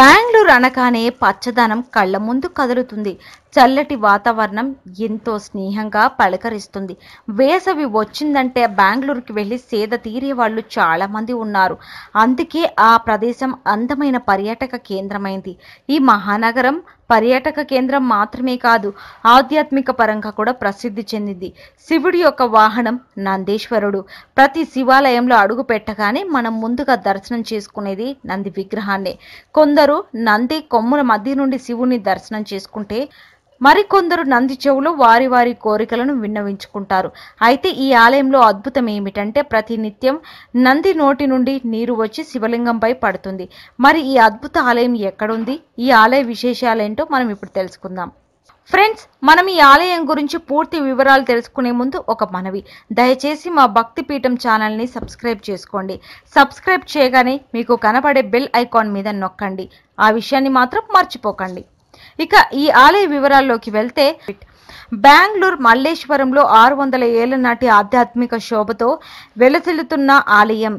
బెంగళూరు అనగానే పచ్చదనం కళ్ళ ముందు కదులుతుంది చల్లటి వాతావరణం ఎంతో స్నేహంగా పలకరిస్తుంది వేసవి వచ్చిందంటే బెంగళూరుకి వెళ్ళి సేద తీరే వాళ్ళు చాలామంది ఉన్నారు అందుకే ఆ ప్రదేశం అందమైన పర్యాటక కేంద్రమైంది ఈ మహానగరం పర్యాటక కేంద్రం మాత్రమే కాదు ఆధ్యాత్మిక పరంగా కూడా ప్రసిద్ధి చెందింది శివుడి యొక్క వాహనం నందేశ్వరుడు ప్రతి శివాలయంలో అడుగు పెట్టగానే మనం ముందుగా దర్శనం చేసుకునేది నంది విగ్రహాన్నే కొందరు నంది కొమ్ముల మధ్య నుండి శివుని దర్శనం చేసుకుంటే మరికొందరు నంది చెవులు వారి వారి కోరికలను విన్నవించుకుంటారు అయితే ఈ ఆలయంలో అద్భుతం ఏమిటంటే ప్రతినిత్యం నంది నోటి నుండి నీరు వచ్చి శివలింగంపై పడుతుంది మరి ఈ అద్భుత ఆలయం ఎక్కడుంది ఈ ఆలయ విశేషాలేంటో మనం ఇప్పుడు తెలుసుకుందాం ఫ్రెండ్స్ మనం ఈ ఆలయం గురించి పూర్తి వివరాలు తెలుసుకునే ముందు ఒక మనవి దయచేసి మా భక్తి పీఠం ఛానల్ని సబ్స్క్రైబ్ చేసుకోండి సబ్స్క్రైబ్ చేయగానే మీకు కనపడే బెల్ ఐకాన్ మీద నొక్కండి ఆ విషయాన్ని మాత్రం మర్చిపోకండి ఇక ఈ ఆలయ వివరాల్లోకి వెళ్తే బెంగళూరు మల్లేశ్వరంలో ఆరు వందల ఏళ్ల నాటి ఆధ్యాత్మిక శోభతో వెలసిల్లుతున్న ఆలయం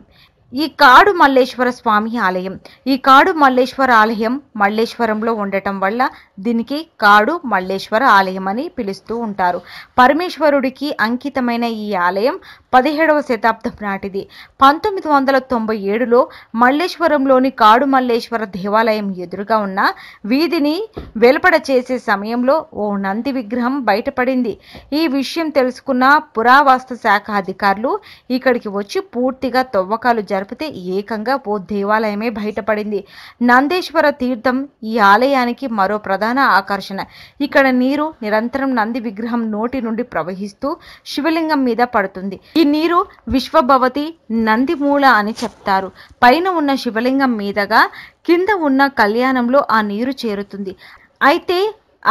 ఈ కాడు మల్లేశ్వర స్వామి ఆలయం ఈ కాడు మల్లేశ్వర ఆలయం మల్లేశ్వరంలో ఉండటం వల్ల దీనికి కాడు మల్లేశ్వర ఆలయం అని పిలుస్తూ ఉంటారు పరమేశ్వరుడికి అంకితమైన ఈ ఆలయం పదిహేడవ శతాబ్దం నాటిది పంతొమ్మిది వందల తొంభై ఏడులో మల్లేశ్వరంలోని కాడు మల్లేశ్వర దేవాలయం ఎదురుగా ఉన్న వీధిని వెలుపడ చేసే సమయంలో ఓ నంది విగ్రహం బయటపడింది ఈ విషయం తెలుసుకున్న పురావస్తు శాఖ అధికారులు ఇక్కడికి వచ్చి పూర్తిగా తవ్వకాలు జరిపితే ఏకంగా ఓ దేవాలయమే బయటపడింది నందేశ్వర తీర్థం ఈ ఆలయానికి మరో ప్రధాన ఆకర్షణ ఇక్కడ నీరు నిరంతరం నంది విగ్రహం నోటి నుండి ప్రవహిస్తూ శివలింగం మీద పడుతుంది ఈ నీరు విశ్వభవతి నందిమూల అని చెప్తారు పైన ఉన్న శివలింగం మీదగా కింద ఉన్న కళ్యాణంలో ఆ నీరు చేరుతుంది అయితే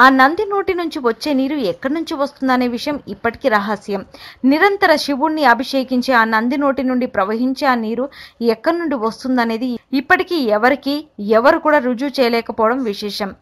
ఆ నంది నోటి నుంచి వచ్చే నీరు ఎక్కడి నుంచి వస్తుందనే విషయం ఇప్పటికీ రహస్యం నిరంతర శివుణ్ణి అభిషేకించే ఆ నంది నోటి నుండి ప్రవహించే ఆ నీరు ఎక్కడి నుండి వస్తుందనేది ఇప్పటికీ ఎవరికి ఎవరు కూడా రుజువు చేయలేకపోవడం విశేషం